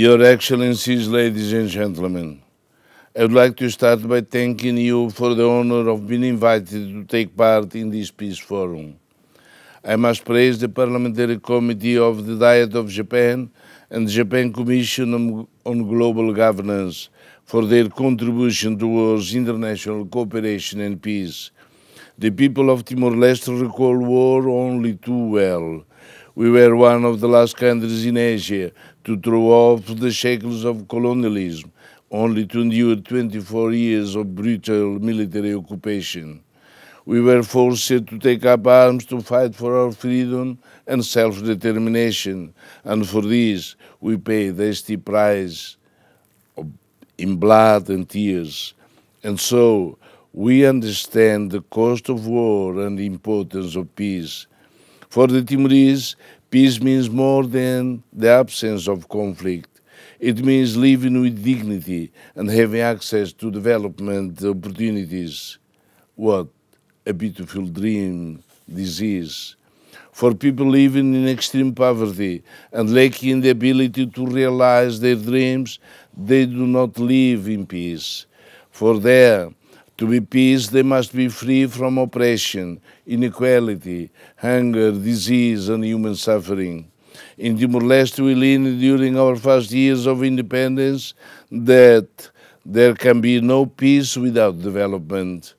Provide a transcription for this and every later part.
Your Excellencies, ladies and gentlemen, I would like to start by thanking you for the honor of being invited to take part in this peace forum. I must praise the Parliamentary Committee of the Diet of Japan and the Japan Commission on, Global Governance for their contribution towards international cooperation and peace. The people of Timor-Leste recall war only too well we were one of the last countries in Asia to throw off the shackles of colonialism, only to endure 24 years of brutal military occupation. We were forced to take up arms to fight for our freedom and self determination, and for this we paid the steep price in blood and tears. And so we understand the cost of war and the importance of peace. For the Timorese, Peace means more than the absence of conflict. It means living with dignity and having access to development opportunities. What a beautiful dream this is for people living in extreme poverty and lacking the ability to realize their dreams, they do not live in peace. For them. To be peace, they must be free from oppression, inequality, hunger, disease, and human suffering. In Timor-Leste, we learned during our first years of independence that there can be no peace without development,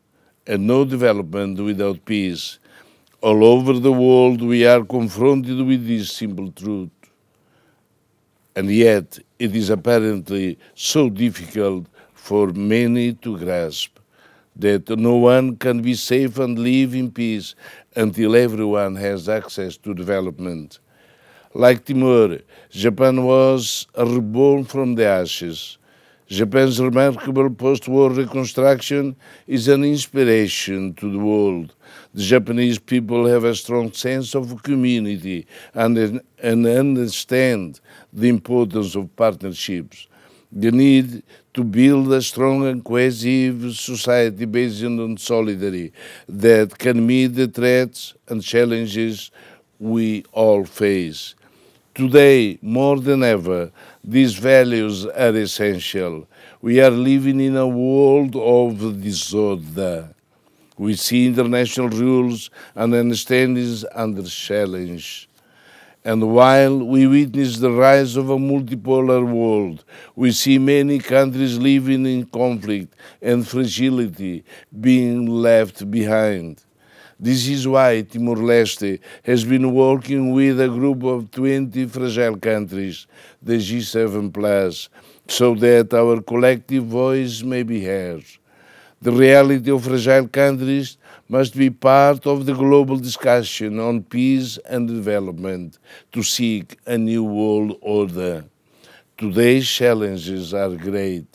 and no development without peace. All over the world, we are confronted with this simple truth. And yet, it is apparently so difficult for many to grasp that no one can be safe and live in peace until everyone has access to development. Like Timor, Japan was reborn from the ashes. Japan's remarkable post war reconstruction is an inspiration to the world. The Japanese people have a strong sense of community and, and understand the importance of partnerships. The need to build a strong and cohesive society based on solidarity that can meet the threats and challenges we all face. Today, more than ever, these values are essential. We are living in a world of disorder. We see international rules and understandings under challenge. And while we witness the rise of a multipolar world, we see many countries living in conflict and fragility being left behind. This is why Timor Leste has been working with a group of 20 fragile countries, the G7 Plus, so that our collective voice may be heard. The reality of fragile countries must be part of the global discussion on peace and development to seek a new world order. Today's challenges are great.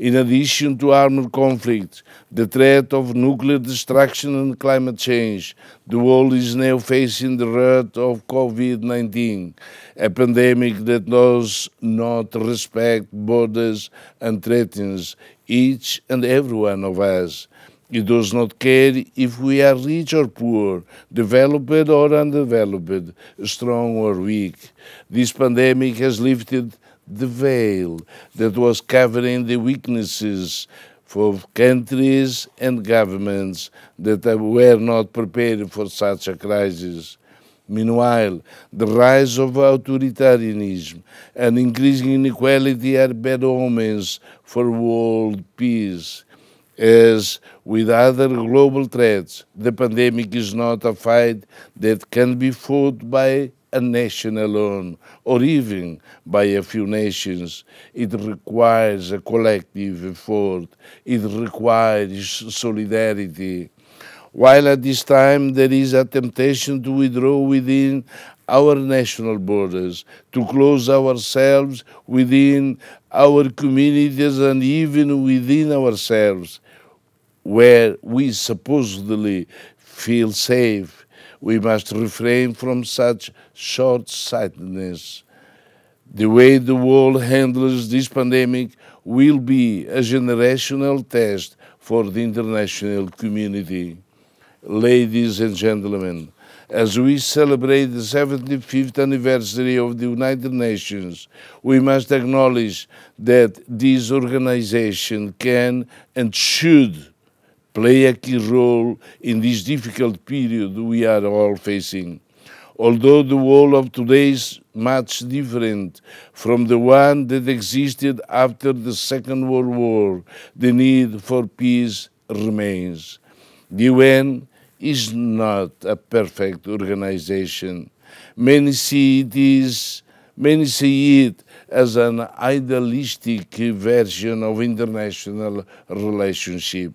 In addition to armed conflict, the threat of nuclear destruction and climate change, the world is now facing the threat of COVID 19, a pandemic that does not respect borders and threatens each and every one of us. It does not care if we are rich or poor, developed or undeveloped, strong or weak. This pandemic has lifted the veil that was covering the weaknesses of countries and governments that were not prepared for such a crisis. Meanwhile, the rise of authoritarianism and increasing inequality are bad omens for world peace as with other global threats, the pandemic is not a fight that can be fought by a nation alone or even by a few nations. It requires a collective effort, it requires solidarity. While at this time there is a temptation to withdraw within our national borders, to close ourselves within our communities and even within ourselves, where we supposedly feel safe, we must refrain from such short sightedness. The way the world handles this pandemic will be a generational test for the international community. Ladies and gentlemen, as we celebrate the 75th anniversary of the United Nations, we must acknowledge that this organization can and should play a key role in this difficult period we are all facing. Although the world of today is much different from the one that existed after the Second World War, the need for peace remains. The UN is not a perfect organization. Many see it, is, many see it as an idealistic version of international relationship.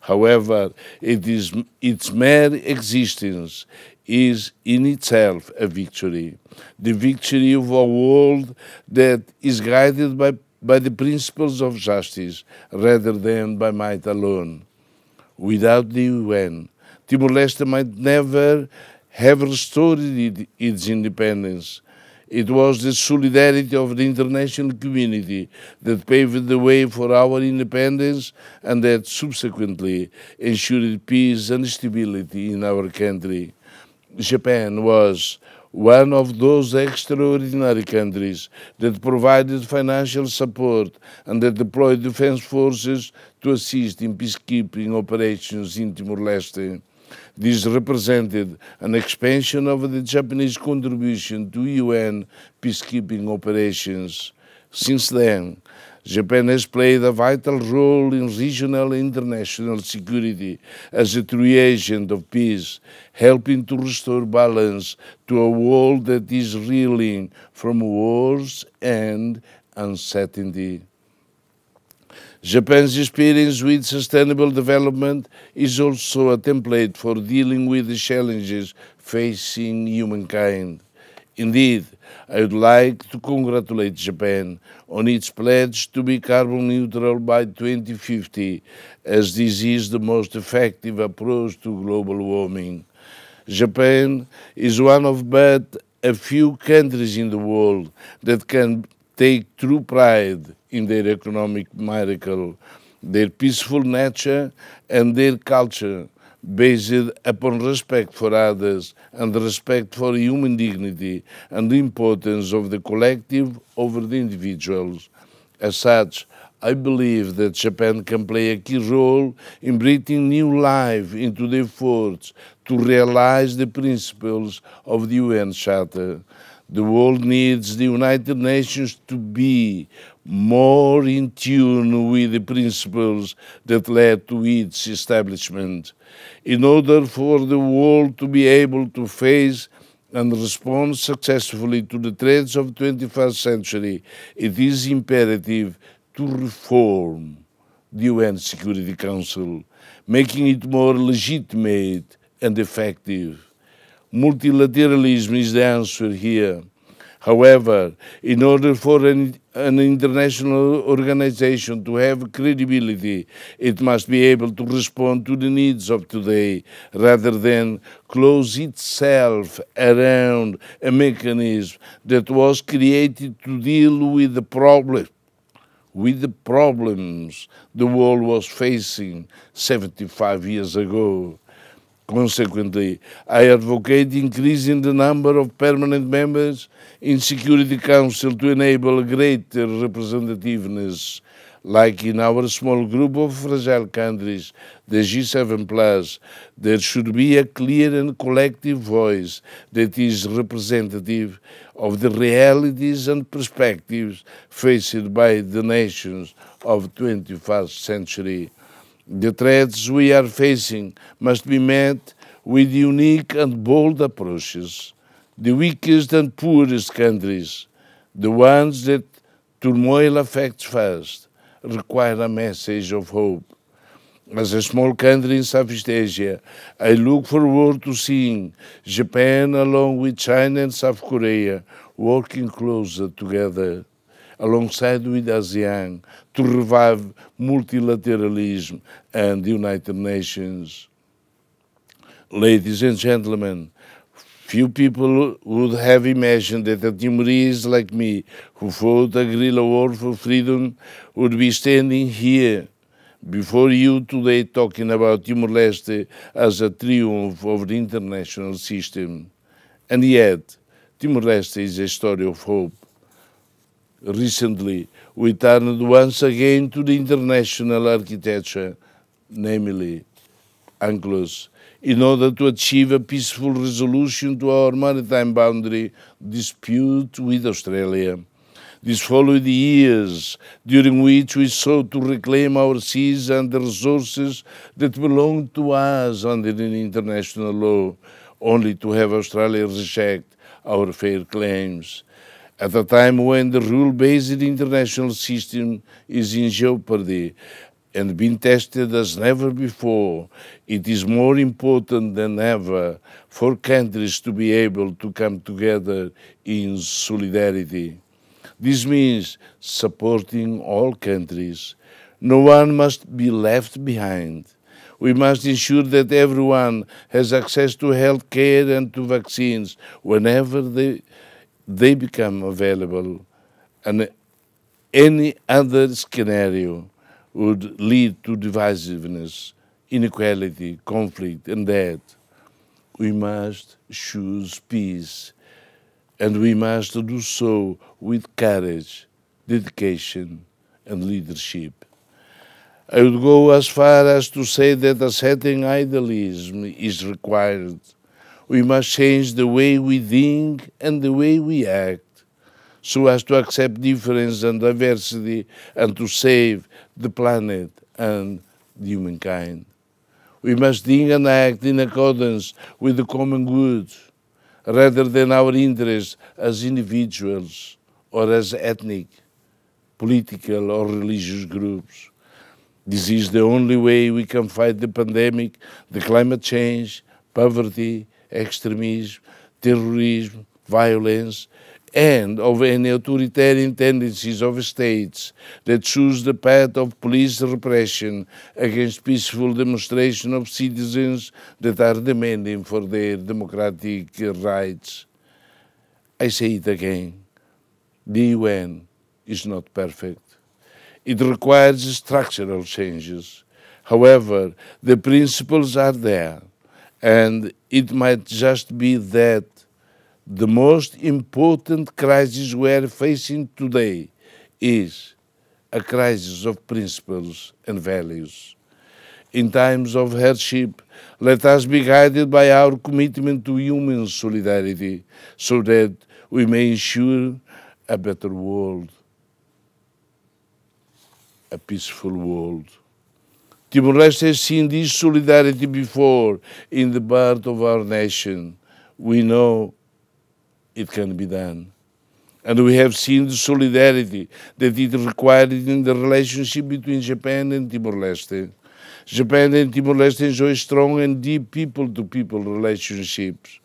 However, it is, its mere existence is in itself a victory, the victory of a world that is guided by, by the principles of justice rather than by might alone. Without the UN, Timor-Leste might never have restored its independence, it was the solidarity of the international community that paved the way for our independence and that subsequently ensured peace and stability in our country. Japan was one of those extraordinary countries that provided financial support and that deployed defense forces to assist in peacekeeping operations in Timor-Leste. This represented an expansion of the Japanese contribution to UN peacekeeping operations. Since then, Japan has played a vital role in regional and international security as a true agent of peace, helping to restore balance to a world that is reeling from wars and uncertainty. Japan's experience with sustainable development is also a template for dealing with the challenges facing humankind. Indeed, I would like to congratulate Japan on its pledge to be carbon neutral by 2050, as this is the most effective approach to global warming. Japan is one of but a few countries in the world that can take true pride in their economic miracle, their peaceful nature, and their culture based upon respect for others and respect for human dignity and the importance of the collective over the individuals. As such, I believe that Japan can play a key role in breathing new life into the efforts to realize the principles of the UN Charter. The world needs the United Nations to be more in tune with the principles that led to its establishment. In order for the world to be able to face and respond successfully to the threats of the 21st century, it is imperative to reform the UN Security Council, making it more legitimate and effective. Multilateralism is the answer here. However, in order for an, an international organization to have credibility, it must be able to respond to the needs of today rather than close itself around a mechanism that was created to deal with the problem with the problems the world was facing 75 years ago. Consequently, I advocate increasing the number of permanent members in Security Council to enable greater representativeness. Like in our small group of fragile countries, the G7 Plus, there should be a clear and collective voice that is representative of the realities and perspectives faced by the nations of 21st century. The threats we are facing must be met with unique and bold approaches. The weakest and poorest countries, the ones that turmoil affects first, require a message of hope. As a small country in Southeast Asia, I look forward to seeing Japan, along with China and South Korea, working closer together alongside with ASEAN to revive multilateralism and the United Nations. Ladies and gentlemen, Few people would have imagined that a Timorese like me, who fought a guerrilla war for freedom, would be standing here before you today talking about Timor-Leste as a triumph of the international system. And yet, Timor-Leste is a story of hope, recently we turned once again to the international architecture, namely Anglos, in order to achieve a peaceful resolution to our maritime boundary dispute with Australia. This followed the years during which we sought to reclaim our seas and the resources that belong to us under international law, only to have Australia reject our fair claims at a time when the rule-based international system is in jeopardy and being tested as never before, it is more important than ever for countries to be able to come together in solidarity. This means supporting all countries. No one must be left behind. We must ensure that everyone has access to health care and to vaccines whenever they they become available and any other scenario would lead to divisiveness, inequality, conflict, and death. We must choose peace, and we must do so with courage, dedication, and leadership. I would go as far as to say that a certain idealism is required we must change the way we think and the way we act so as to accept difference and diversity and to save the planet and humankind. We must think and act in accordance with the common good rather than our interests as individuals or as ethnic, political, or religious groups. This is the only way we can fight the pandemic, the climate change, poverty, extremism, terrorism, violence, and of any authoritarian tendencies of states that choose the path of police repression against peaceful demonstration of citizens that are demanding for their democratic rights. I say it again, the UN is not perfect. It requires structural changes. However, the principles are there. And it might just be that the most important crisis we are facing today is a crisis of principles and values. In times of hardship, let us be guided by our commitment to human solidarity so that we may ensure a better world, a peaceful world. Timor Leste has seen this solidarity before in the part of our nation. We know it can be done. And we have seen the solidarity that it required in the relationship between Japan and Timor Leste. Japan and Timor Leste enjoy strong and deep people to people relationships.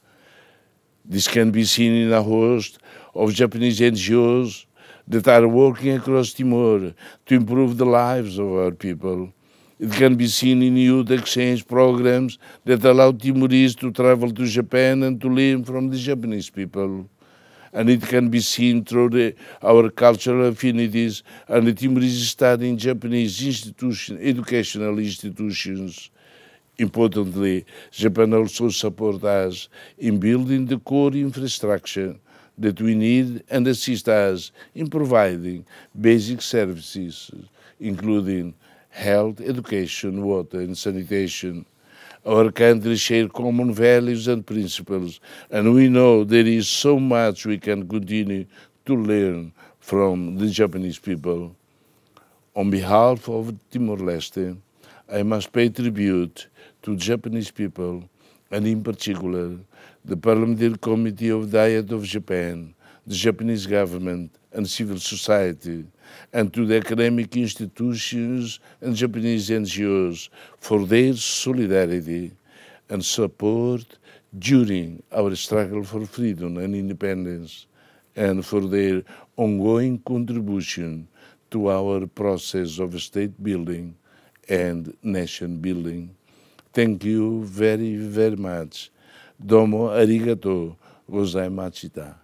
This can be seen in a host of Japanese NGOs that are working across Timor to improve the lives of our people. It can be seen in youth exchange programs that allow Timorese to travel to Japan and to learn from the Japanese people. And it can be seen through the, our cultural affinities and the Timorese study in Japanese institution, educational institutions. Importantly, Japan also supports us in building the core infrastructure that we need and assist us in providing basic services, including health, education, water and sanitation. Our countries share common values and principles, and we know there is so much we can continue to learn from the Japanese people. On behalf of Timor-Leste, I must pay tribute to Japanese people and in particular the Parliamentary Committee of Diet of Japan, the Japanese government and civil society and to the academic institutions and Japanese NGOs for their solidarity and support during our struggle for freedom and independence and for their ongoing contribution to our process of state building and nation building. Thank you very, very much. Domo arigato gozaimashita.